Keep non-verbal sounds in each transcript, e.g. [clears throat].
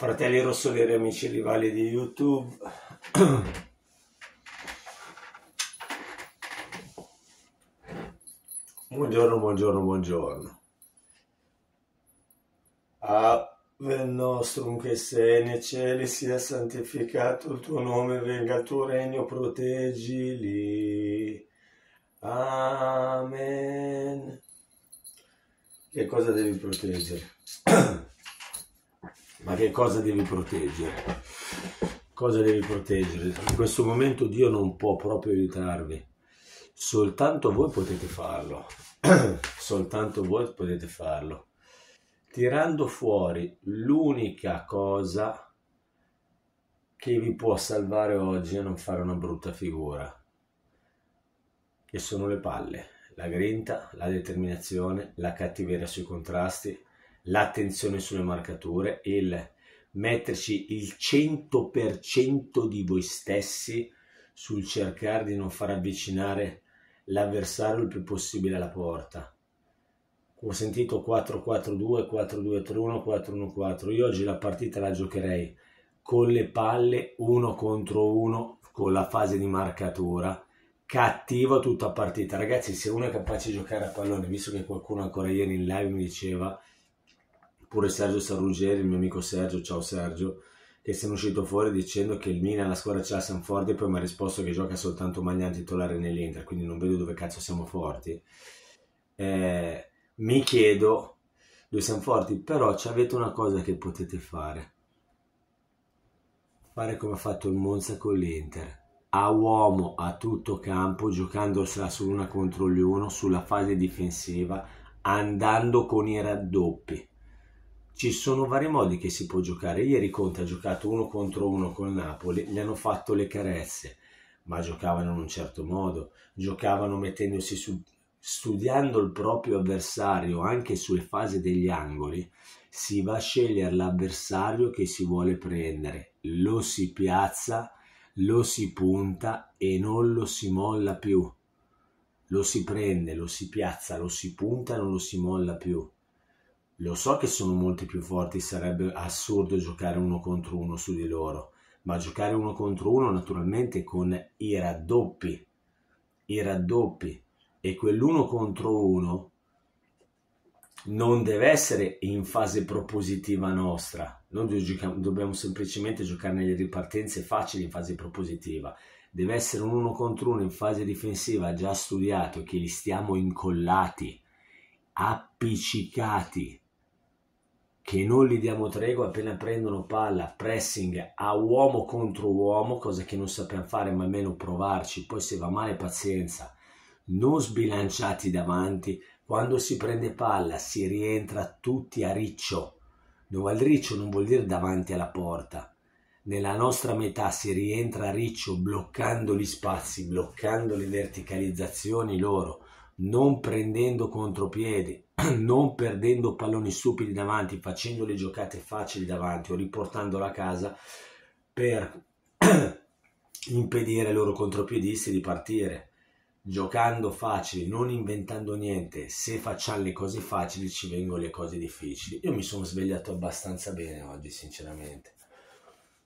fratelli rossoleri, amici rivali di YouTube. [clears throat] buongiorno, buongiorno, buongiorno. Ave nostrum che sei nei cieli, sia santificato il tuo nome, venga il tuo regno, proteggili. Amen. Che cosa devi proteggere? [clears throat] ma che cosa devi proteggere? Cosa devi proteggere? In questo momento Dio non può proprio aiutarvi. Soltanto voi potete farlo. [clears throat] Soltanto voi potete farlo. Tirando fuori l'unica cosa che vi può salvare oggi e non fare una brutta figura, che sono le palle, la grinta, la determinazione, la cattiveria sui contrasti, l'attenzione sulle marcature il metterci il 100% di voi stessi sul cercare di non far avvicinare l'avversario il più possibile alla porta. Ho sentito 4-4-2, 4-2-3-1, 4-1-4. Io oggi la partita la giocherei con le palle uno contro uno con la fase di marcatura. Cattiva tutta partita. Ragazzi, se uno è capace di giocare a pallone, visto che qualcuno ancora ieri in live mi diceva pure Sergio Sarugeri, il mio amico Sergio, ciao Sergio, che sono uscito fuori dicendo che il Milan la squadra ce l'ha Sanfordi e poi mi ha risposto che gioca soltanto Magnan titolare nell'Inter, quindi non vedo dove cazzo siamo forti. Eh, mi chiedo, dove siamo forti, però avete una cosa che potete fare. Fare come ha fatto il Monza con l'Inter. A uomo, a tutto campo, giocandosela sull'una contro gli uno, sulla fase difensiva, andando con i raddoppi ci sono vari modi che si può giocare. Ieri Conte ha giocato uno contro uno col Napoli, gli hanno fatto le carezze, ma giocavano in un certo modo, giocavano mettendosi su, studiando il proprio avversario anche sulle fasi degli angoli. Si va a scegliere l'avversario che si vuole prendere, lo si piazza, lo si punta e non lo si molla più. Lo si prende, lo si piazza, lo si punta, e non lo si molla più lo so che sono molti più forti, sarebbe assurdo giocare uno contro uno su di loro, ma giocare uno contro uno naturalmente con i raddoppi, i raddoppi e quell'uno contro uno non deve essere in fase propositiva nostra, noi dobbiamo semplicemente giocare nelle ripartenze facili in fase propositiva, deve essere un uno contro uno in fase difensiva già studiato che li stiamo incollati, appiccicati che non gli diamo tregua appena prendono palla, pressing a uomo contro uomo, cosa che non sappiamo fare ma almeno provarci, poi se va male pazienza, non sbilanciati davanti, quando si prende palla si rientra tutti a riccio, dove al riccio non vuol dire davanti alla porta, nella nostra metà si rientra a riccio bloccando gli spazi, bloccando le verticalizzazioni loro, non prendendo contropiedi, [clears throat] non perdendo palloni stupidi davanti, facendo le giocate facili davanti o riportandola a casa per [clears throat] impedire ai loro contropiedisti di partire. Giocando facili, non inventando niente, se facciamo le cose facili ci vengono le cose difficili. Io mi sono svegliato abbastanza bene oggi, sinceramente.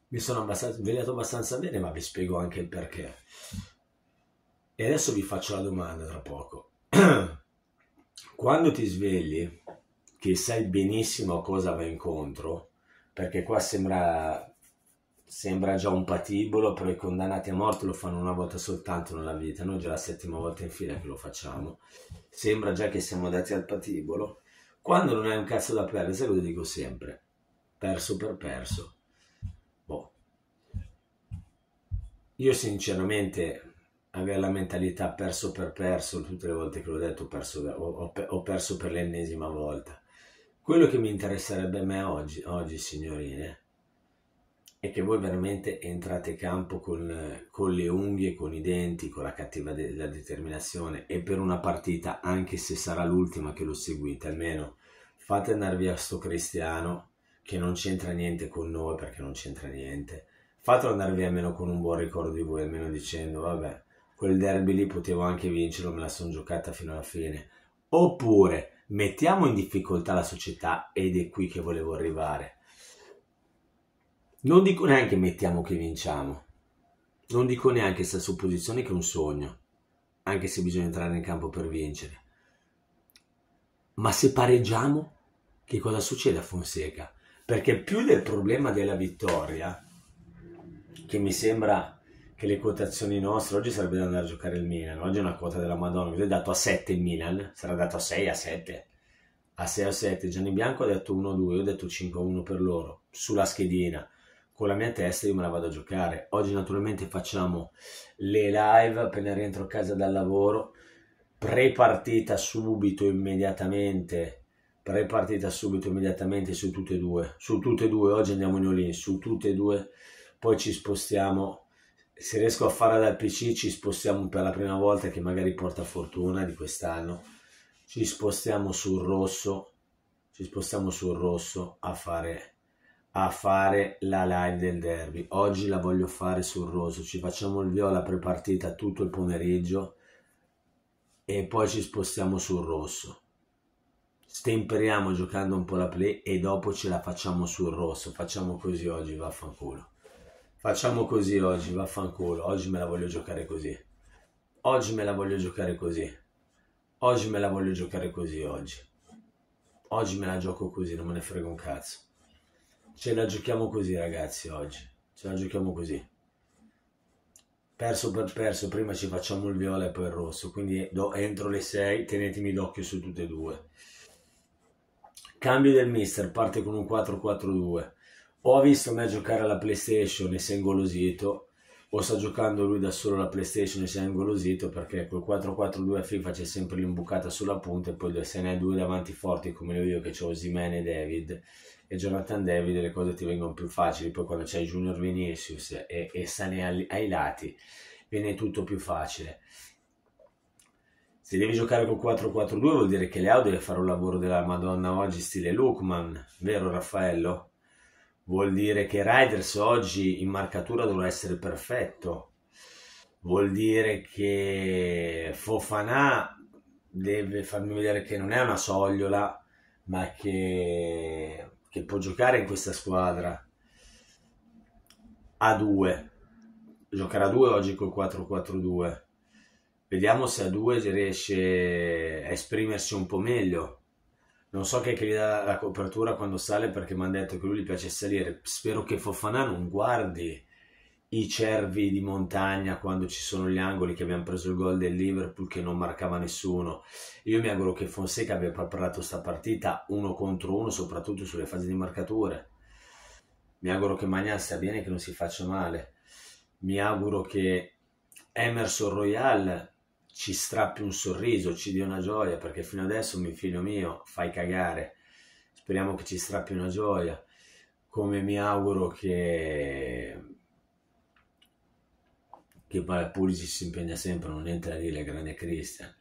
Mi sono abbastanza, svegliato abbastanza bene, ma vi spiego anche il perché. E adesso vi faccio la domanda tra poco. [clears throat] quando ti svegli, che sai benissimo cosa va incontro, perché qua sembra, sembra già un patibolo, però i condannati a morte lo fanno una volta soltanto nella vita, noi già la settima volta in fila che lo facciamo, sembra già che siamo andati al patibolo. Quando non hai un cazzo da perdere, sai cosa dico sempre? Perso per perso. Boh. Io sinceramente avere la mentalità perso per perso, tutte le volte che l'ho detto perso, ho, ho perso per l'ennesima volta. Quello che mi interesserebbe a me oggi, oggi signorine, è che voi veramente entrate in campo con, con, le unghie, con i denti, con la cattiva de- la determinazione e per una partita, anche se sarà l'ultima che lo seguite, almeno fate andare via sto cristiano che non c'entra niente con noi perché non c'entra niente. Fatelo andare via almeno con un buon ricordo di voi, almeno dicendo vabbè, quel derby lì potevo anche vincerlo, me la sono giocata fino alla fine. Oppure mettiamo in difficoltà la società ed è qui che volevo arrivare. Non dico neanche mettiamo che vinciamo, non dico neanche questa supposizione che è un sogno, anche se bisogna entrare in campo per vincere. Ma se pareggiamo, che cosa succede a Fonseca? Perché più del problema della vittoria, che mi sembra che le quotazioni nostre oggi sarebbe da andare a giocare il Milan, oggi è una quota della Madonna, così è dato a 7 il Milan, sarà dato a 6, a 7, a 6, a 7, Gianni Bianco ha detto 1-2, io ho detto 5-1 per loro, sulla schedina, con la mia testa io me la vado a giocare, oggi naturalmente facciamo le live appena rientro a casa dal lavoro, prepartita subito, immediatamente, prepartita subito, immediatamente su tutte e due, su tutte e due, oggi andiamo in Olin, su tutte e due, poi ci spostiamo se riesco a fare dal PC ci spostiamo per la prima volta che magari porta fortuna di quest'anno ci spostiamo sul rosso ci spostiamo sul rosso a fare, a fare la live del derby oggi la voglio fare sul rosso ci facciamo il viola prepartita tutto il pomeriggio e poi ci spostiamo sul rosso stemperiamo giocando un po' la play e dopo ce la facciamo sul rosso facciamo così oggi vaffanculo facciamo così oggi, vaffanculo, oggi me la voglio giocare così, oggi me la voglio giocare così, oggi me la voglio giocare così oggi, oggi me la gioco così, non me ne frega un cazzo. Ce la giochiamo così ragazzi oggi, ce la giochiamo così. Perso per perso, prima ci facciamo il viola e poi il rosso, quindi do, entro le 6 tenetemi d'occhio su tutte e due. Cambio del mister, parte con un 4-4-2 o ha visto me giocare alla PlayStation e si è ingolosito, o sta giocando lui da solo alla PlayStation e si è ingolosito perché col 4-4-2 a FIFA c'è sempre l'imbucata sulla punta e poi se ne hai due davanti forti come io che ho Zimene e David e Jonathan David le cose ti vengono più facili, poi quando c'hai Junior Vinicius e, e Sané ai, ai lati viene tutto più facile. Se devi giocare con 4-4-2 vuol dire che Leao deve fare un lavoro della Madonna oggi stile Lukman, vero Raffaello? Vuol dire che Riders oggi in marcatura dovrà essere perfetto. Vuol dire che Fofana deve farmi vedere che non è una sogliola, ma che, che può giocare in questa squadra. A 2. Giocherà a 2 oggi col 4-4-2. Vediamo se a 2 riesce a esprimersi un po' meglio non so chi è che gli dà la copertura quando sale perché mi hanno detto che lui gli piace salire. Spero che Fofanà non guardi i cervi di montagna quando ci sono gli angoli che abbiamo preso il gol del Liverpool che non marcava nessuno. Io mi auguro che Fonseca abbia preparato sta partita uno contro uno, soprattutto sulle fasi di marcature. Mi auguro che Magnan stia bene e che non si faccia male. Mi auguro che Emerson Royal ci strappi un sorriso, ci dia una gioia, perché fino adesso, mio figlio mio, fai cagare. Speriamo che ci strappi una gioia, come mi auguro che, che Pulisic si impegna sempre, non entra lì la grande Cristian.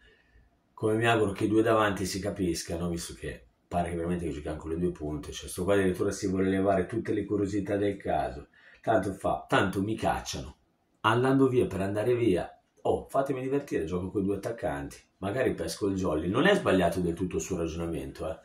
Come mi auguro che i due davanti si capiscano, visto che pare che veramente giocano con le due punte, cioè sto qua addirittura si vuole levare tutte le curiosità del caso, tanto fa, tanto mi cacciano. Andando via per andare via, oh, fatemi divertire, gioco con i due attaccanti, magari pesco il jolly. Non è sbagliato del tutto il suo ragionamento, eh.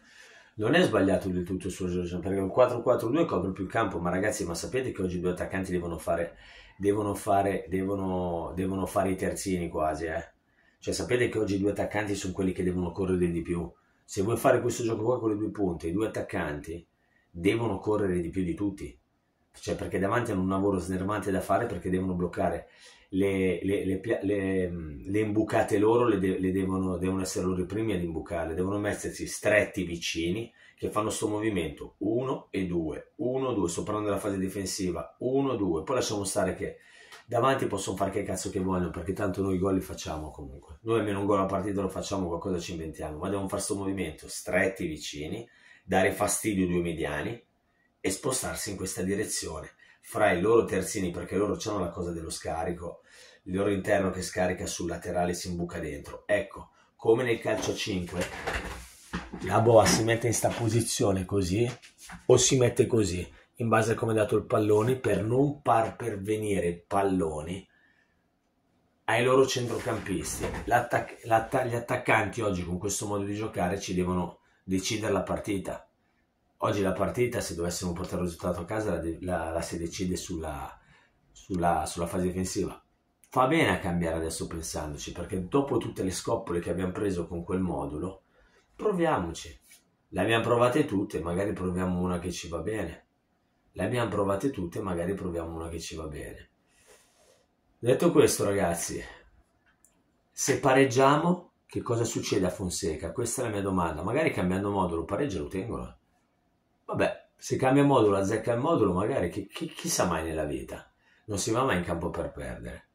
Non è sbagliato del tutto il suo ragionamento, perché un 4-4-2 copre più il campo, ma ragazzi, ma sapete che oggi i due attaccanti devono fare, devono fare, devono, devono fare i terzini quasi, eh. Cioè, sapete che oggi i due attaccanti sono quelli che devono correre di più. Se vuoi fare questo gioco qua con le due punte, i due attaccanti devono correre di più di tutti cioè perché davanti hanno un lavoro snervante da fare perché devono bloccare le, le, le, le imbucate loro, de, devono, devono, essere loro i primi ad imbucare, devono mettersi stretti vicini che fanno questo movimento 1 e 2, 1 2, soprando la fase difensiva 1 2, poi lasciamo stare che davanti possono fare che cazzo che vogliono perché tanto noi i gol li facciamo comunque, noi almeno un gol a partita lo facciamo, qualcosa ci inventiamo, ma devono fare questo movimento stretti vicini, dare fastidio ai due mediani e spostarsi in questa direzione fra i loro terzini perché loro hanno la cosa dello scarico il loro interno che scarica sul laterale si imbuca dentro ecco come nel calcio 5 la boa si mette in sta posizione così o si mette così in base a come è dato il pallone per non far pervenire palloni ai loro centrocampisti l'attac- l'atta- gli attaccanti oggi con questo modo di giocare ci devono decidere la partita Oggi la partita, se dovessimo portare il risultato a casa, la, la, la si decide sulla, sulla, sulla fase difensiva. Fa bene a cambiare adesso pensandoci, perché dopo tutte le scoppole che abbiamo preso con quel modulo, proviamoci. Le abbiamo provate tutte, magari proviamo una che ci va bene. Le abbiamo provate tutte, magari proviamo una che ci va bene. Detto questo, ragazzi, se pareggiamo, che cosa succede a Fonseca? Questa è la mia domanda. Magari cambiando modulo pareggia lo tengono. Vabbè, se cambia modulo, azzecca il modulo, magari chi, chi, chissà mai nella vita. Non si va mai in campo per perdere.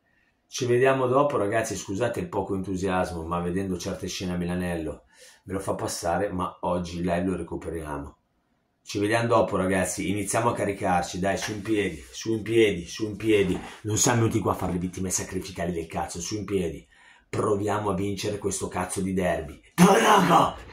Ci vediamo dopo, ragazzi. Scusate il poco entusiasmo, ma vedendo certe scene a Milanello me lo fa passare, ma oggi live lo recuperiamo. Ci vediamo dopo, ragazzi. Iniziamo a caricarci, dai, su in piedi, su in piedi, su in piedi. Non siamo venuti qua a fare le vittime sacrificali del cazzo, su in piedi. Proviamo a vincere questo cazzo di derby. Caramba!